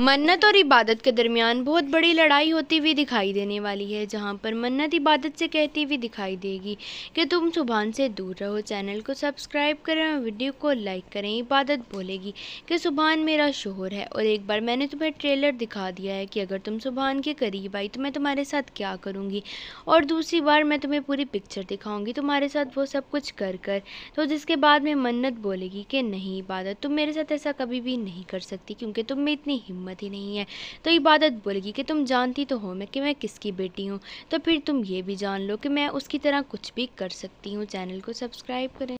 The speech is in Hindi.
मन्नत और इबादत के दरमियान बहुत बड़ी लड़ाई होती हुई दिखाई देने वाली है जहां पर मन्नत इबादत से कहती हुई दिखाई देगी कि तुम सुबहान से दूर रहो चैनल को सब्सक्राइब करें और वीडियो को लाइक करें इबादत बोलेगी कि सुबहान मेरा शोहर है और एक बार मैंने तुम्हें ट्रेलर दिखा दिया है कि अगर तुम सुबहान के करीब आई तो मैं तुम्हारे साथ क्या करूँगी और दूसरी बार मैं तुम्हें पूरी पिक्चर दिखाऊँगी तुम्हारे साथ वो सब कुछ कर कर तो जिसके बाद में मन्नत बोलेगी कि नहीं इबादत तुम मेरे साथ ऐसा कभी भी नहीं कर सकती क्योंकि तुम में इतनी हिम्मत हिम्मत ही नहीं है तो इबादत बोलेगी कि तुम जानती तो हो मैं कि मैं किसकी बेटी हूँ तो फिर तुम ये भी जान लो कि मैं उसकी तरह कुछ भी कर सकती हूँ चैनल को सब्सक्राइब करें